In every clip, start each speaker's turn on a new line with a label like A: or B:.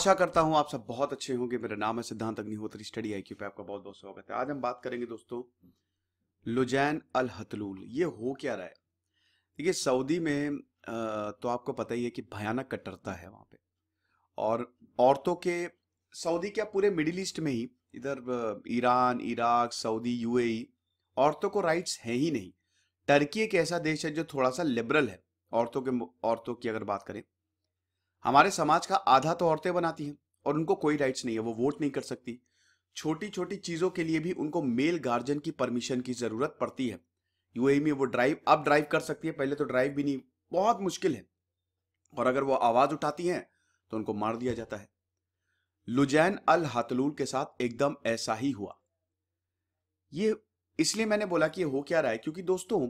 A: आशा करता हूं आप सब बहुत अच्छे होंगे मेरा नाम है सिद्धांत अग्निहोत्री स्टडी आई पे आपका बहुत बहुत स्वागत है आज हम बात करेंगे दोस्तों लुजैन अल हतलूल ये हो क्या रहा है देखिए सऊदी में तो आपको पता ही है कि भयानक कट्टरता है वहाँ पे और औरतों के सऊदी क्या पूरे मिडिल ईस्ट में ही इधर ईरान इराक सऊदी यूएई औरतों को राइट्स है ही नहीं टर्की एक ऐसा देश है जो थोड़ा सा लिबरल है औरतों के औरतों की अगर बात करें हमारे समाज का आधा तो औरतें बनाती हैं और उनको कोई राइट्स नहीं है वो वोट नहीं कर सकती छोटी छोटी चीज़ों के लिए भी उनको मेल गार्जियन की परमिशन की ज़रूरत पड़ती है यूएई में वो ड्राइव अब ड्राइव कर सकती है पहले तो ड्राइव भी नहीं बहुत मुश्किल है और अगर वो आवाज़ उठाती हैं तो उनको मार दिया जाता है लुजैन अल हतलूल के साथ एकदम ऐसा ही हुआ ये इसलिए मैंने बोला कि हो क्या रहा है क्योंकि दोस्तों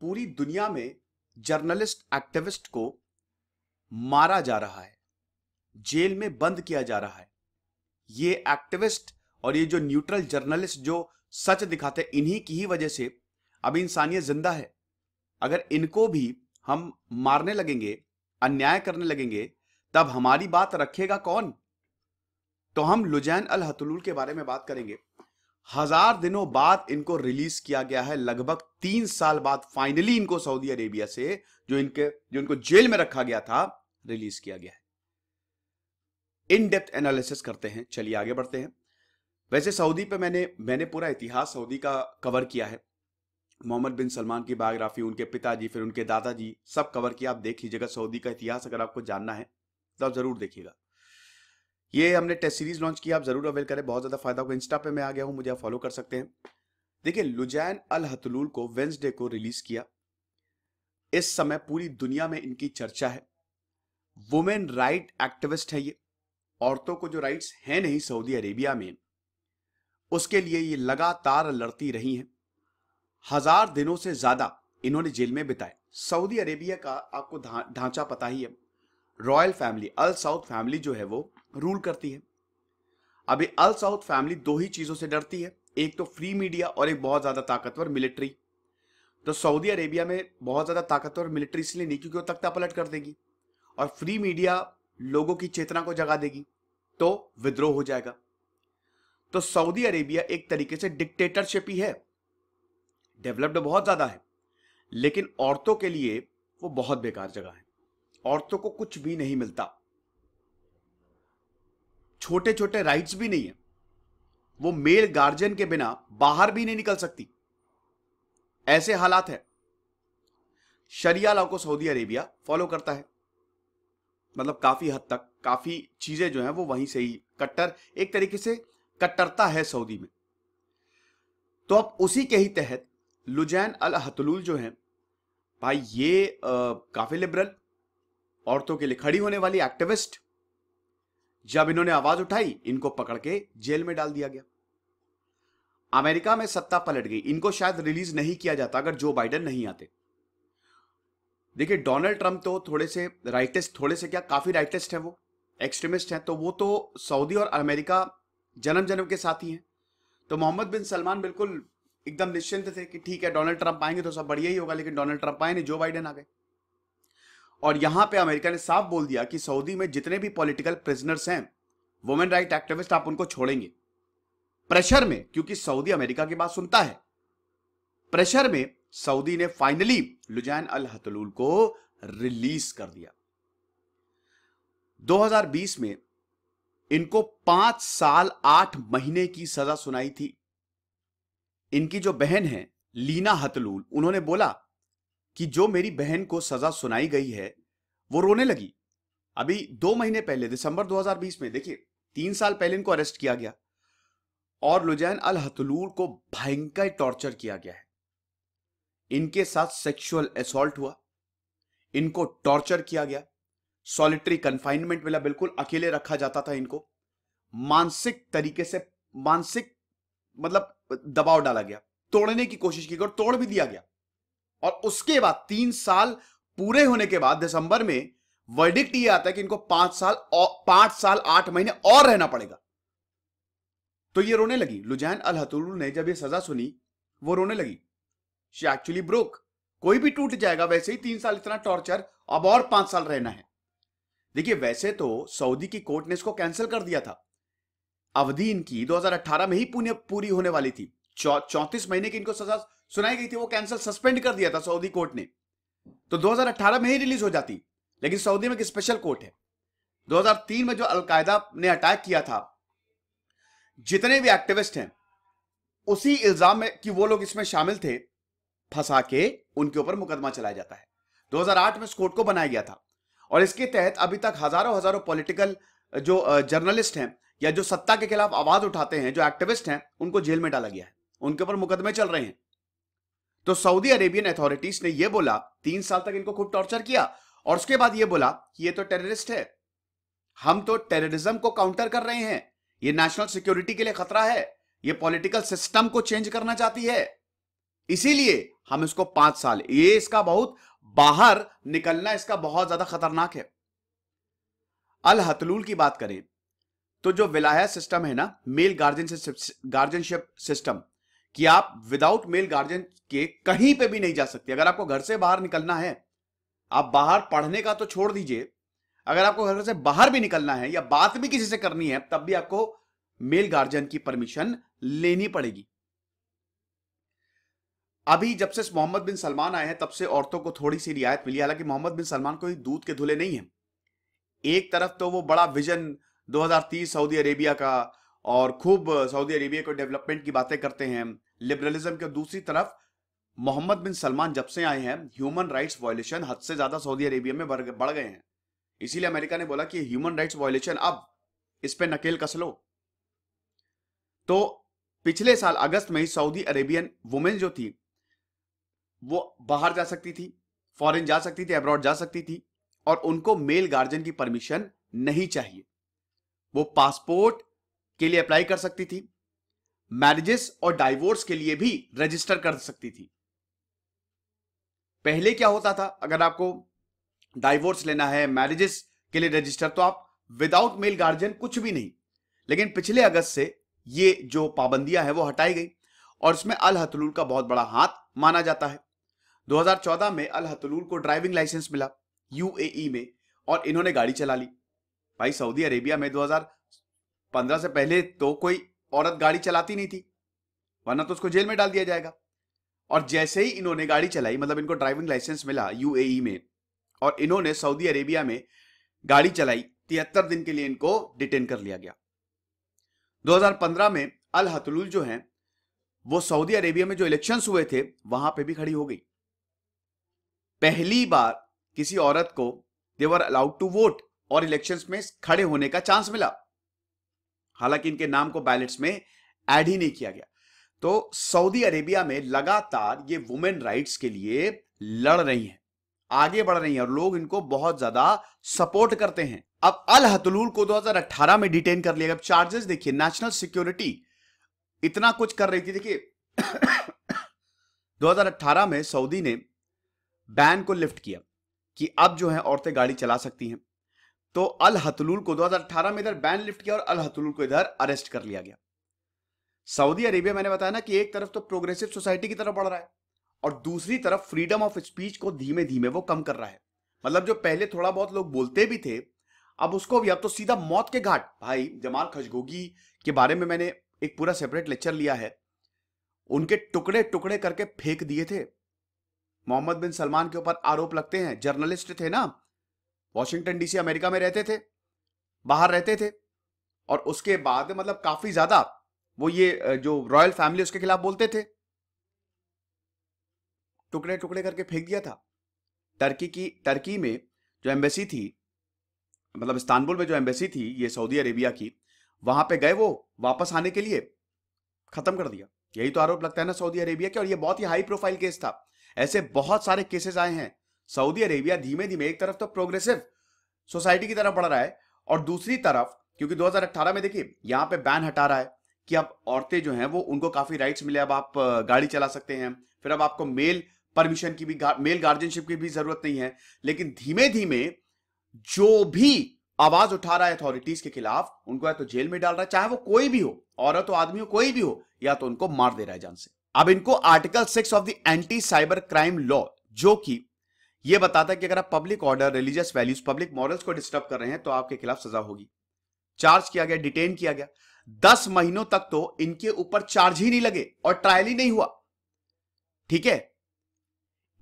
A: पूरी दुनिया में जर्नलिस्ट एक्टिविस्ट को मारा जा रहा है जेल में बंद किया जा रहा है ये एक्टिविस्ट और ये जो न्यूट्रल जर्नलिस्ट जो सच दिखाते इन्हीं की ही वजह से अब इंसानियत जिंदा है अगर इनको भी हम मारने लगेंगे अन्याय करने लगेंगे तब हमारी बात रखेगा कौन तो हम लुजैन अल हतलूल के बारे में बात करेंगे हजार दिनों बाद इनको रिलीज किया गया है लगभग तीन साल बाद फाइनली इनको सऊदी अरेबिया से जो इनके जो इनको जेल में रखा गया था रिलीज किया गया है इन डेप्थ एनालिसिस करते हैं चलिए आगे बढ़ते हैं वैसे सऊदी पे मैंने मैंने पूरा इतिहास सऊदी का कवर किया है मोहम्मद बिन सलमान की बायोग्राफी उनके पिताजी फिर उनके दादाजी सब कवर किया आप देख लीजिएगा सऊदी का इतिहास अगर आपको जानना है तो आप जरूर देखिएगा ये हमने टेस्ट सीरीज लॉन्च किया आप जरूर अवेल करें बहुत ज्यादा फायदा होगा इंस्टा पे मैं आ गया हूं मुझे आप फॉलो कर सकते हैं देखिए लुजैन अल हतलूल को वेंसडे को रिलीज किया इस समय पूरी दुनिया में इनकी चर्चा है वुमेन राइट एक्टिविस्ट है ये औरतों को जो राइट्स हैं नहीं सऊदी अरेबिया में उसके लिए ये लगातार लड़ती रही हैं हजार दिनों से ज्यादा इन्होंने जेल में बिताए सऊदी अरेबिया का आपको ढांचा धा, पता ही है royal family Al Saud family जो है वो रूल करती है अभी अल साउथ फैमिली दो ही चीजों से डरती है एक तो फ्री मीडिया और एक बहुत ज्यादा ताकतवर मिलिट्री तो सऊदी अरेबिया में बहुत ज्यादा ताकतवर मिलिट्री इसलिए नहीं क्योंकि वो तख्ता पलट कर देगी और फ्री मीडिया लोगों की चेतना को जगा देगी तो विद्रोह हो जाएगा तो सऊदी अरेबिया एक तरीके से डिक्टेटरशिप ही है डेवलप्ड बहुत ज्यादा है लेकिन औरतों के लिए वो बहुत बेकार जगह है औरतों को कुछ भी नहीं मिलता छोटे छोटे राइट्स भी नहीं है वो मेल गार्जियन के बिना बाहर भी नहीं निकल सकती ऐसे हालात है शरिया लॉ को सऊदी अरेबिया फॉलो करता है मतलब काफ़ी हद तक काफ़ी चीज़ें जो हैं वो वहीं से ही कट्टर एक तरीके से कट्टरता है सऊदी में तो अब उसी के ही तहत लुजैन अल हतलूल जो है भाई ये काफ़ी लिबरल औरतों के लिए खड़ी होने वाली एक्टिविस्ट जब इन्होंने आवाज उठाई इनको पकड़ के जेल में डाल दिया गया अमेरिका में सत्ता पलट गई इनको शायद रिलीज नहीं किया जाता अगर जो बाइडन नहीं आते देखिए डोनाल्ड ट्रंप तो थोड़े से राइटिस्ट थोड़े से क्या काफ़ी राइटिस्ट है वो एक्सट्रीमिस्ट हैं तो वो तो सऊदी और अमेरिका जन्म जन्म के साथ ही हैं तो मोहम्मद बिन सलमान बिल्कुल एकदम निश्चिंत थे कि ठीक है डोनाल्ड ट्रंप आएंगे तो सब बढ़िया ही होगा लेकिन डोनाल्ड ट्रंप आए नहीं जो बाइडेन आ गए और यहां पे अमेरिका ने साफ बोल दिया कि सऊदी में जितने भी पॉलिटिकल प्रिजनर्स हैं वुमेन राइट एक्टिविस्ट आप उनको छोड़ेंगे प्रेशर में क्योंकि सऊदी अमेरिका की बात सुनता है प्रेशर में सऊदी ने फाइनली लुजैन अल हतलूल को रिलीज कर दिया 2020 में इनको पांच साल आठ महीने की सजा सुनाई थी इनकी जो बहन है लीना हतलूल उन्होंने बोला कि जो मेरी बहन को सजा सुनाई गई है वो रोने लगी अभी दो महीने पहले दिसंबर 2020 में देखिए तीन साल पहले इनको अरेस्ट किया गया और लुजैन अल हतलूल को भयंकर टॉर्चर किया गया है इनके साथ सेक्सुअल असॉल्ट हुआ इनको टॉर्चर किया गया सॉलिटरी कंफाइनमेंट मिला बिल्कुल अकेले रखा जाता था इनको मानसिक तरीके से मानसिक मतलब दबाव डाला गया तोड़ने की कोशिश की गई और तोड़ भी दिया गया और उसके बाद तीन साल पूरे होने के बाद दिसंबर में वर्डिक्ट ये आता है कि इनको पांच साल और पांच साल आठ महीने और रहना पड़ेगा तो ये रोने लगी लुजैन अल हतुल ने जब ये सजा सुनी वो रोने लगी शी एक्चुअली ब्रोक कोई भी टूट जाएगा वैसे ही तीन साल इतना टॉर्चर अब और पांच साल रहना है देखिए वैसे तो सऊदी की कोर्ट ने इसको कैंसिल कर दिया था अवधि इनकी 2018 में ही पूरी होने वाली थी चौतीस महीने की इनको सजा सुनाई गई थी वो कैंसिल सस्पेंड कर दिया था सऊदी कोर्ट ने तो 2018 में ही रिलीज हो जाती लेकिन सऊदी में एक स्पेशल कोर्ट है 2003 में जो अलकायदा ने अटैक किया था जितने भी एक्टिविस्ट हैं उसी इल्जाम में कि वो लोग इसमें शामिल थे फंसा के उनके ऊपर मुकदमा चलाया जाता है 2008 में इस कोर्ट को बनाया गया था और इसके तहत अभी तक हजारों हजारों पॉलिटिकल जो जर्नलिस्ट हैं या जो सत्ता के खिलाफ आवाज उठाते हैं जो एक्टिविस्ट हैं उनको जेल में डाला गया है उनके ऊपर मुकदमे चल रहे हैं तो सऊदी अरेबियन अथॉरिटीज ने यह बोला तीन साल तक इनको खूब टॉर्चर किया और उसके बाद यह बोला कि ये तो टेररिस्ट है हम तो टेररिज्म को काउंटर कर रहे हैं ये नेशनल सिक्योरिटी के लिए खतरा है ये पॉलिटिकल सिस्टम को चेंज करना चाहती है इसीलिए हम इसको पांच साल ये इसका बहुत बाहर निकलना इसका बहुत ज्यादा खतरनाक है अल हतलूल की बात करें तो जो विलाया सिस्टम है ना मेल गार्जियन गार्जियनशिप सिस्टम कि आप विदाउट मेल गार्जियन के कहीं पे भी नहीं जा सकते अगर आपको घर से बाहर निकलना है आप बाहर पढ़ने का तो छोड़ दीजिए अगर आपको घर से बाहर भी निकलना है या बात भी किसी से करनी है तब भी आपको मेल गार्जियन की परमिशन लेनी पड़ेगी अभी जब से मोहम्मद बिन सलमान आए हैं तब से औरतों को थोड़ी सी रियायत मिली हालांकि मोहम्मद बिन सलमान कोई दूध के धुले नहीं है एक तरफ तो वो बड़ा विजन 2030 सऊदी अरेबिया का और खूब सऊदी अरेबिया को डेवलपमेंट की बातें करते हैं लिबरलिज्म के दूसरी तरफ मोहम्मद बिन सलमान जब से आए हैं ह्यूमन राइट्स वायोलेशन हद से ज्यादा सऊदी अरेबिया में बढ़ गए हैं इसीलिए अमेरिका ने बोला कि ह्यूमन राइट्स वायोलेशन अब इस पर नकेल कस लो तो पिछले साल अगस्त में ही सऊदी अरेबियन वुमेन जो थी वो बाहर जा सकती थी फॉरेन जा सकती थी अब्रॉड जा सकती थी और उनको मेल गार्जियन की परमिशन नहीं चाहिए वो पासपोर्ट के लिए अप्लाई कर सकती थी मैरिजेस और डाइवोर्स के लिए भी रजिस्टर कर सकती थी पहले क्या होता था अगर आपको डाइवोर्स लेना है मैरिजेस के लिए रजिस्टर तो आप विदाउट मेल गार्जियन कुछ भी नहीं लेकिन पिछले अगस्त से ये जो पाबंदियां हैं वो हटाई गई और इसमें अल हतलूल का बहुत बड़ा हाथ माना जाता है 2014 में अल हतलूल को ड्राइविंग लाइसेंस मिला यूएई में और इन्होंने गाड़ी चला ली भाई सऊदी अरेबिया में 2015 से पहले तो कोई औरत गाड़ी चलाती नहीं थी वरना तो उसको जेल में डाल दिया जाएगा और जैसे ही इन्होंने गाड़ी चलाई मतलब इनको ड्राइविंग लाइसेंस मिला यू में और इन्होंने सऊदी अरेबिया में गाड़ी चलाई तिहत्तर दिन के लिए इनको डिटेन कर लिया गया 2015 में अल हतलूल जो है वो सऊदी अरेबिया में जो इलेक्शंस हुए थे वहां पे भी खड़ी हो गई पहली बार किसी औरत को देवर अलाउड टू वोट और इलेक्शन में खड़े होने का चांस मिला हालांकि इनके नाम को बैलेट्स में ऐड ही नहीं किया गया तो सऊदी अरेबिया में लगातार ये वुमेन राइट्स के लिए लड़ रही हैं आगे बढ़ रही हैं और लोग इनको बहुत ज्यादा सपोर्ट करते हैं अब अल हतलूल को 2018 में डिटेन कर लिया अब चार्जेस देखिए नेशनल सिक्योरिटी इतना कुछ कर रही थी देखिए 2018 में सऊदी ने बैन को लिफ्ट किया कि अब जो है औरतें गाड़ी चला सकती हैं तो अल हतलूल को 2018 में इधर बैन लिफ्ट किया और अल हतलूल को इधर अरेस्ट कर लिया गया सऊदी अरेबिया मैंने बताया ना कि एक तरफ तो प्रोग्रेसिव सोसाइटी की तरफ बढ़ रहा है और दूसरी तरफ फ्रीडम ऑफ स्पीच को धीमे धीमे वो कम कर रहा है मतलब जो पहले थोड़ा बहुत लोग बोलते भी थे अब उसको भी अब तो सीधा मौत के घाट भाई जमाल खजगोगी के बारे में मैंने एक पूरा सेपरेट लेक्चर लिया है उनके टुकड़े टुकड़े करके फेंक दिए थे मोहम्मद बिन सलमान के ऊपर आरोप लगते हैं जर्नलिस्ट थे ना वॉशिंगटन डीसी अमेरिका में रहते थे बाहर रहते थे और उसके बाद मतलब काफी ज्यादा वो ये जो रॉयल फैमिली उसके खिलाफ बोलते थे टुकड़े टुकड़े करके फेंक दिया था टर्की की टर्की में जो एम्बेसी थी मतलब इस्तानबुल में जो एम्बेसी थी ये सऊदी अरेबिया की वहां पे गए वो वापस आने के लिए खत्म कर दिया यही तो आरोप लगता है ना सऊदी अरेबिया के और ये बहुत ही हाई प्रोफाइल केस था ऐसे बहुत सारे केसेस आए हैं सऊदी अरेबिया धीमे धीमे एक तरफ तो प्रोग्रेसिव सोसाइटी की तरफ बढ़ रहा है और दूसरी तरफ क्योंकि 2018 में देखिए यहाँ पे बैन हटा रहा है कि अब औरतें जो हैं वो उनको काफी राइट्स मिले अब आप गाड़ी चला सकते हैं फिर अब आपको मेल परमिशन की भी मेल गार्जियनशिप की भी जरूरत नहीं है लेकिन धीमे धीमे जो भी आवाज उठा रहा है अथॉरिटीज के खिलाफ उनको या तो जेल में डाल रहा है चाहे वो कोई भी हो औरत हो आदमी हो कोई भी हो या तो उनको मार दे रहा है जान से अब इनको article six of the anti cyber crime law जो कि यह बताता है कि अगर आप public order religious values public morals को डिस्टर्ब कर रहे हैं तो आपके खिलाफ सजा होगी चार्ज किया गया डिटेन किया गया दस महीनों तक तो इनके ऊपर चार्ज ही नहीं लगे और ट्रायल ही नहीं हुआ ठीक है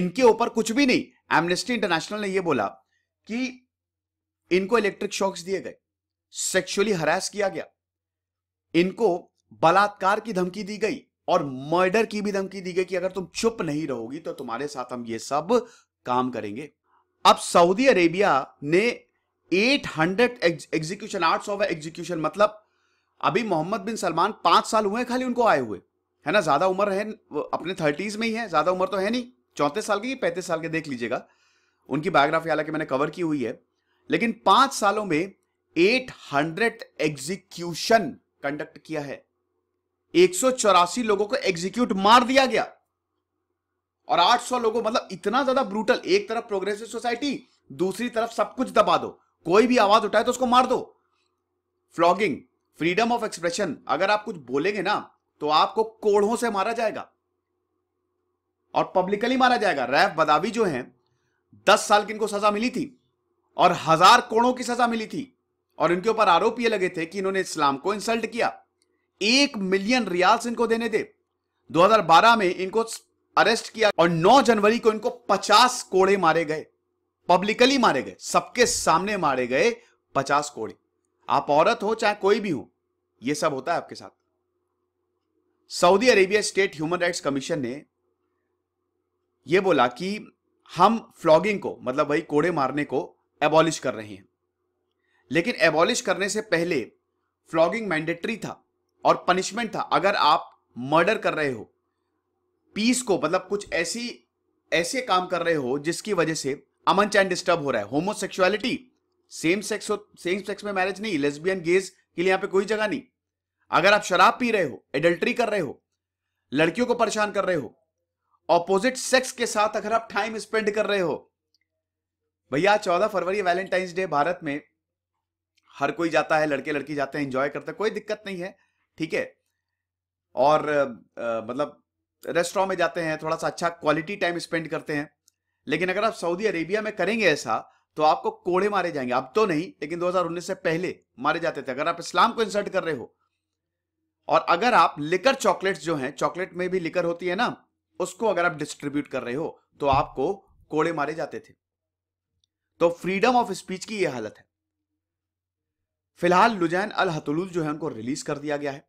A: इनके ऊपर कुछ भी नहीं एमनेस्टी इंटरनेशनल ने यह बोला कि इनको इलेक्ट्रिक शॉक्स दिए गए सेक्सुअली हरास किया गया इनको बलात्कार की धमकी दी गई और मर्डर की भी धमकी दी गई कि अगर तुम चुप नहीं रहोगी तो तुम्हारे साथ हम ये सब काम करेंगे अब सऊदी अरेबिया ने 800 हंड्रेड एग्जीक्यूशन आठ सौ एग्जीक्यूशन मतलब अभी मोहम्मद बिन सलमान पांच साल हुए खाली उनको आए हुए है ना ज्यादा उम्र है अपने थर्टीज में ही है ज्यादा उम्र तो है नहीं चौंतीस साल की पैंतीस साल के देख लीजिएगा उनकी बायोग्राफी हालांकि मैंने कवर की हुई है लेकिन पांच सालों में 800 एग्जीक्यूशन कंडक्ट किया है एक लोगों को एग्जीक्यूट मार दिया गया और 800 लोगों मतलब इतना ज्यादा ब्रूटल एक तरफ प्रोग्रेसिव सोसाइटी दूसरी तरफ सब कुछ दबा दो कोई भी आवाज उठाए तो उसको मार दो फ्लॉगिंग फ्रीडम ऑफ एक्सप्रेशन अगर आप कुछ बोलेंगे ना तो आपको कोड़ों से मारा जाएगा और पब्लिकली मारा जाएगा रैफ बदावी जो है दस साल की इनको सजा मिली थी और हजार कोड़ों की सजा मिली थी और इनके ऊपर आरोप ये लगे थे कि इन्होंने इस्लाम को इंसल्ट किया एक मिलियन रियाल इनको देने थे 2012 में इनको अरेस्ट किया और 9 जनवरी को इनको 50 कोड़े मारे गए पब्लिकली मारे गए सबके सामने मारे गए 50 कोड़े आप औरत हो चाहे कोई भी हो यह सब होता है आपके साथ Saudi Arabia state human rights commission ने यह बोला कि हम फ्लॉगिंग को मतलब वही कोड़े मारने को एबॉलिश कर रहे हैं लेकिन एबॉलिश करने से पहले फ्लॉगिंग मैंडेटरी था और पनिशमेंट था अगर आप मर्डर कर रहे हो पीस को मतलब कुछ ऐसी ऐसे काम कर रहे हो जिसकी वजह से अमन चैन डिस्टर्ब हो रहा है होमोसेक्सुअलिटी सेम सेक्स हो सेम सेक्स में मैरिज नहीं लेस्बियन गेज के लिए यहां पे कोई जगह नहीं अगर आप शराब पी रहे हो एडल्ट्री कर रहे हो लड़कियों को परेशान कर रहे हो ऑपोजिट सेक्स के साथ अगर आप टाइम स्पेंड कर रहे हो भैया चौदह फरवरी वैलेंटाइंस डे भारत में हर कोई जाता है लड़के लड़की जाते हैं एंजॉय करते हैं कोई दिक्कत नहीं है ठीक है और आ, मतलब रेस्टोरेंट में जाते हैं थोड़ा सा अच्छा क्वालिटी टाइम स्पेंड करते हैं लेकिन अगर आप सऊदी अरेबिया में करेंगे ऐसा तो आपको कोड़े मारे जाएंगे अब तो नहीं लेकिन 2019 से पहले मारे जाते थे अगर आप इस्लाम को इंसर्ट कर रहे हो और अगर आप लिकर चॉकलेट जो है चॉकलेट में भी लिकर होती है ना उसको अगर आप डिस्ट्रीब्यूट कर रहे हो तो आपको कोड़े मारे जाते थे तो फ्रीडम ऑफ स्पीच की यह हालत है फिलहाल लुजैन अल हतलुल जो है उनको रिलीज कर दिया गया है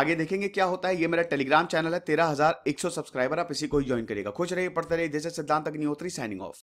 A: आगे देखेंगे क्या होता है ये मेरा टेलीग्राम चैनल है तेरह हजार एक सौ सब्सक्राइबर आप इसी को ज्वाइन करिएगा खुश रहिए पढ़ते रहिए जैसे सिद्धांत अग्निहोत्री साइनिंग ऑफ